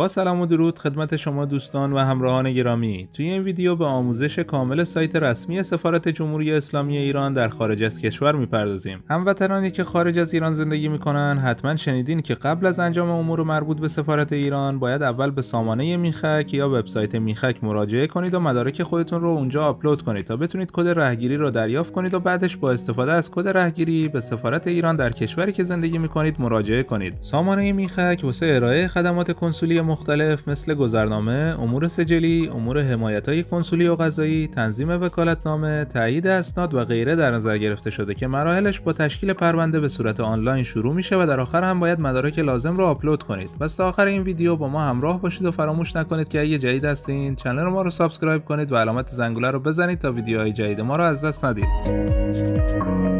با سلام و درود خدمت شما دوستان و همراهان گرامی توی این ویدیو به آموزش کامل سایت رسمی سفارت جمهوری اسلامی ایران در خارج از کشور میپردازیم هموطنانی که خارج از ایران زندگی میکنن حتما شنیدین که قبل از انجام امور مربوط به سفارت ایران باید اول به سامانه میخک یا وبسایت میخک مراجعه کنید و مدارک خودتون رو اونجا آپلود کنید تا بتونید کد رهگیری رو دریافت کنید و بعدش با استفاده از کد رهگیری به سفارت ایران در کشوری که زندگی میکنید مراجعه کنید سامانه میخک واسه ارائه خدمات کنسولی مختلف مثل گذرنامه، امور سجلی، امور حمایت های کنسولی و غذایی، تنظیم وکالتنامه، تایید اسناد و غیره در نظر گرفته شده که مراحلش با تشکیل پرونده به صورت آنلاین شروع میشه و در آخر هم باید مدارک لازم رو آپلود کنید. پس تا آخر این ویدیو با ما همراه باشید و فراموش نکنید که اگه جدید هستین کانال ما رو سابسکرایب کنید و علامت زنگوله رو بزنید تا ویدیوهای جدید ما رو از دست ندید.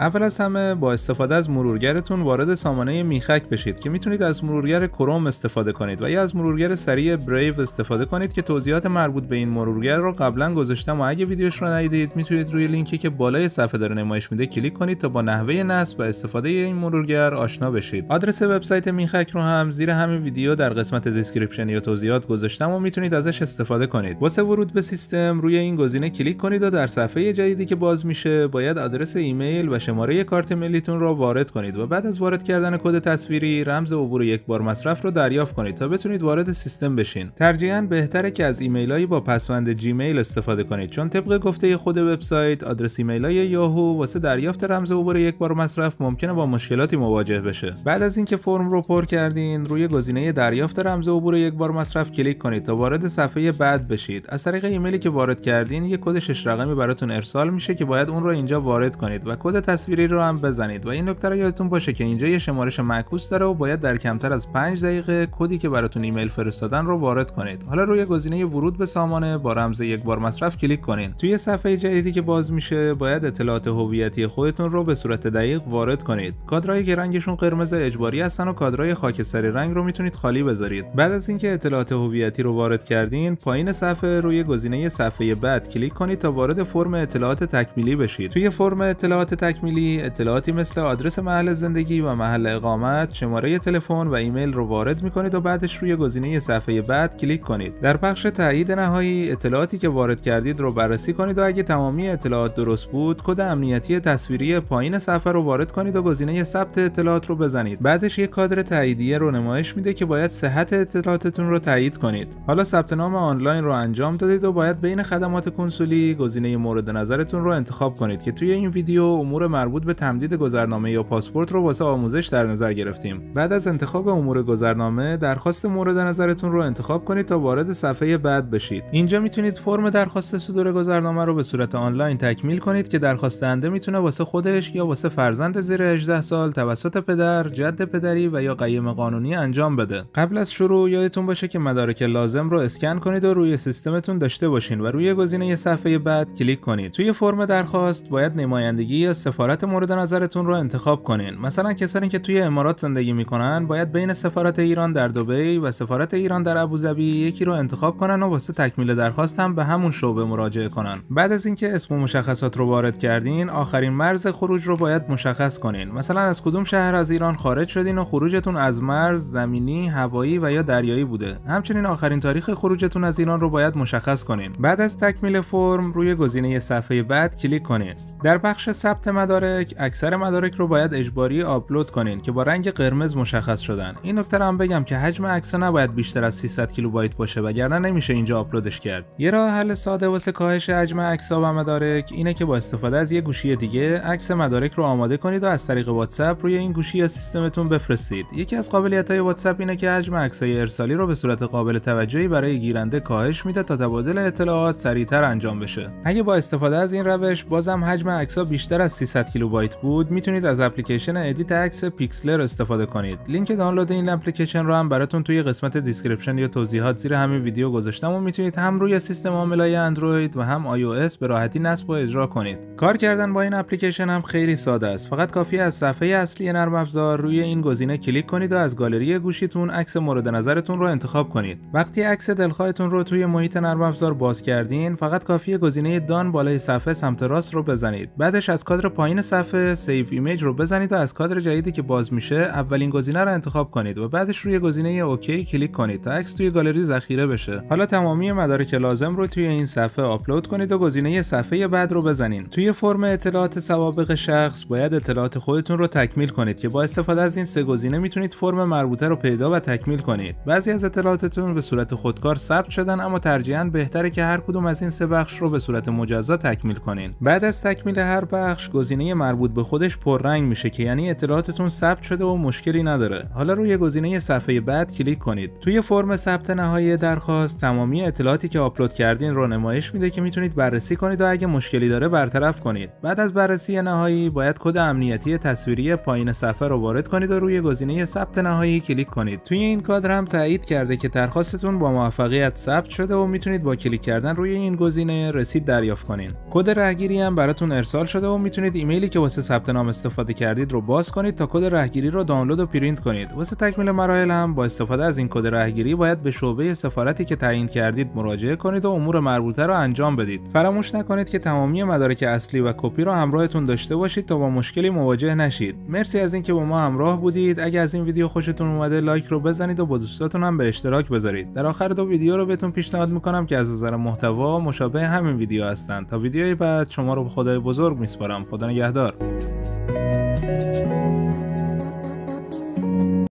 اول از همه با استفاده از مرورگرتون وارد سامانه میخک بشید که میتونید از مرورگر کروم استفاده کنید و یا از مرورگر سریع بریو استفاده کنید که توضیحات مربوط به این مرورگر رو قبلا گذاشتم و اگه ویدیوش رو ندیدید میتونید روی لینکی که بالای صفحه داره نمایش میده کلیک کنید تا با نحوه نصب و استفاده این مرورگر آشنا بشید آدرس وبسایت میخک رو هم زیر همین ویدیو در قسمت دیسکریپشن یا توضیحات گذاشتم و میتونید ازش استفاده کنید واسه ورود به سیستم روی این گزینه کلیک کنید و در صفحه جدیدی که باز میشه باید آدرس ایمیل و شماره کارت ملیتون را وارد کنید و بعد از وارد کردن کد تصویری رمز عبور یک بار مصرف رو دریافت کنید تا بتونید وارد سیستم بشین ترجیحا بهتره که از ایمیلایی با پسوند جیمیل استفاده کنید چون طبق گفته خود وبسایت آدرس ایمیلای یاهو واسه دریافت رمز عبور یک بار مصرف ممکنه با مشکلاتی مواجه بشه بعد از اینکه فرم رو پر کردین روی گزینه دریافت رمز عبور یک بار مصرف کلیک کنید تا وارد صفحه بعد بشید از طریق ایمیلی که وارد کردین یک کد شش رقمی براتون ارسال میشه که باید اون رو اینجا وارد کنید و کد تصویری رو هم بزنید و این نکته رو یادتون باشه که اینجا یه شمارش معکوس داره و باید در کمتر از 5 دقیقه کدی که براتون ایمیل فرستادن رو وارد کنید حالا روی گزینه ورود به سامانه با رمز یک بار مصرف کلیک کنید توی صفحه جدیدی که باز میشه باید اطلاعات هویتی خودتون رو به صورت دقیق وارد کنید کادرهای که رنگشون قرمز اجباری هستن و کادرهای خاکستری رنگ رو میتونید خالی بذارید بعد از اینکه اطلاعات هویتی رو وارد کردین پایین صفحه روی گزینه صفحه بعد کلیک کنید تا وارد فرم اطلاعات تکمیلی بشید توی فرم اطلاعات تکمیلی تکمیلی اطلاعاتی مثل آدرس محل زندگی و محل اقامت شماره تلفن و ایمیل رو وارد میکنید و بعدش روی گزینه صفحه بعد کلیک کنید در بخش تایید نهایی اطلاعاتی که وارد کردید رو بررسی کنید و اگه تمامی اطلاعات درست بود کد امنیتی تصویری پایین صفحه رو وارد کنید و گزینه ثبت اطلاعات رو بزنید بعدش یک کادر تاییدیه رو نمایش میده که باید صحت اطلاعاتتون رو تایید کنید حالا ثبت نام آنلاین رو انجام دادید و باید بین خدمات کنسولی گزینه مورد نظرتون رو انتخاب کنید که توی این ویدیو امور مربوط به تمدید گذرنامه یا پاسپورت رو واسه آموزش در نظر گرفتیم بعد از انتخاب امور گذرنامه درخواست مورد نظرتون رو انتخاب کنید تا وارد صفحه بعد بشید اینجا میتونید فرم درخواست صدور گذرنامه رو به صورت آنلاین تکمیل کنید که درخواست دهنده میتونه واسه خودش یا واسه فرزند زیر 18 سال توسط پدر، جد پدری و یا قیم قانونی انجام بده. قبل از شروع یادتون باشه که مدارک لازم رو اسکن کنید و روی سیستمتون داشته باشین و روی گزینه صفحه بعد کلیک کنید. توی فرم درخواست باید نمایندگی یا سفارت مورد نظرتون رو انتخاب کنین مثلا کسانی که توی امارات زندگی میکنن باید بین سفارت ایران در دبی و سفارت ایران در ابوظبی یکی رو انتخاب کنن و واسه تکمیل درخواست هم به همون شعبه مراجعه کنن بعد از اینکه اسم و مشخصات رو وارد کردین آخرین مرز خروج رو باید مشخص کنین مثلا از کدوم شهر از ایران خارج شدین و خروجتون از مرز زمینی هوایی و یا دریایی بوده همچنین آخرین تاریخ خروجتون از ایران رو باید مشخص کنین بعد از تکمیل فرم روی گزینه صفحه بعد کلیک کنین در بخش ثبت مدارک اکثر مدارک رو باید اجباری آپلود کنین که با رنگ قرمز مشخص شدن این نکته هم بگم که حجم عکس نباید بیشتر از 300 کیلوبایت باشه وگرنه نمیشه اینجا آپلودش کرد یه راه حل ساده واسه کاهش حجم عکس و مدارک اینه که با استفاده از یه گوشی دیگه عکس مدارک رو آماده کنید و از طریق واتساپ روی این گوشی یا سیستمتون بفرستید یکی از قابلیت های واتساپ اینه که حجم عکسای ارسالی رو به صورت قابل توجهی برای گیرنده کاهش میده تا تبادل اطلاعات سریعتر انجام بشه اگه با استفاده از این روش بازم حجم عکس‌ها بیشتر از 300 300 کیلوبایت بود میتونید از اپلیکیشن ادیت عکس پیکسلر استفاده کنید لینک دانلود این اپلیکیشن رو هم براتون توی قسمت دیسکریپشن یا توضیحات زیر همین ویدیو گذاشتم و میتونید هم روی سیستم های اندروید و هم آی او به راحتی نصب و اجرا کنید کار کردن با این اپلیکیشن هم خیلی ساده است فقط کافی از صفحه اصلی نرم افزار روی این گزینه کلیک کنید و از گالری گوشیتون عکس مورد نظرتون رو انتخاب کنید وقتی عکس دلخواهتون رو توی محیط نرم افزار باز کردین فقط کافی گزینه دان بالای صفحه سمت راست رو بزنید بعدش از کادر پایین پایین صفحه سیو ایمیج رو بزنید و از کادر جدیدی که باز میشه اولین گزینه رو انتخاب کنید و بعدش روی گزینه اوکی کلیک کنید تا عکس توی گالری ذخیره بشه حالا تمامی مدارک لازم رو توی این صفحه آپلود کنید و گزینه صفحه بعد رو بزنید توی فرم اطلاعات سوابق شخص باید اطلاعات خودتون رو تکمیل کنید که با استفاده از این سه گزینه میتونید فرم مربوطه رو پیدا و تکمیل کنید بعضی از اطلاعاتتون به صورت خودکار ثبت شدن اما ترجیحاً بهتره که هر کدوم از این سه بخش رو به صورت مجزا تکمیل کنید بعد از تکمیل هر بخش گزینه گزینه مربوط به خودش پر رنگ میشه که یعنی اطلاعاتتون ثبت شده و مشکلی نداره حالا روی گزینه صفحه بعد کلیک کنید توی فرم ثبت نهایی درخواست تمامی اطلاعاتی که آپلود کردین رو نمایش میده که میتونید بررسی کنید و اگه مشکلی داره برطرف کنید بعد از بررسی نهایی باید کد امنیتی تصویری پایین صفحه رو وارد کنید و روی گزینه ثبت نهایی کلیک کنید توی این کادر هم تایید کرده که درخواستتون با موفقیت ثبت شده و میتونید با کلیک کردن روی این گزینه رسید دریافت کنید کد رهگیری هم براتون ارسال شده و میتونید ایمیلی که واسه ثبت نام استفاده کردید رو باز کنید تا کد رهگیری رو دانلود و پرینت کنید. واسه تکمیل مراحل هم با استفاده از این کد رهگیری باید به شعبه سفارتی که تعیین کردید مراجعه کنید و امور مربوطه رو انجام بدید. فراموش نکنید که تمامی مدارک اصلی و کپی رو همراهتون داشته باشید تا با مشکلی مواجه نشید. مرسی از اینکه با ما همراه بودید. اگر از این ویدیو خوشتون اومده لایک رو بزنید و با دوستاتون هم به اشتراک بذارید. در آخر دو ویدیو رو بهتون پیشنهاد میکنم که از نظر محتوا مشابه همین ویدیو هستند. تا ویدیوی بعد شما رو به خدای بزرگ میسپارم. خدا نگهدار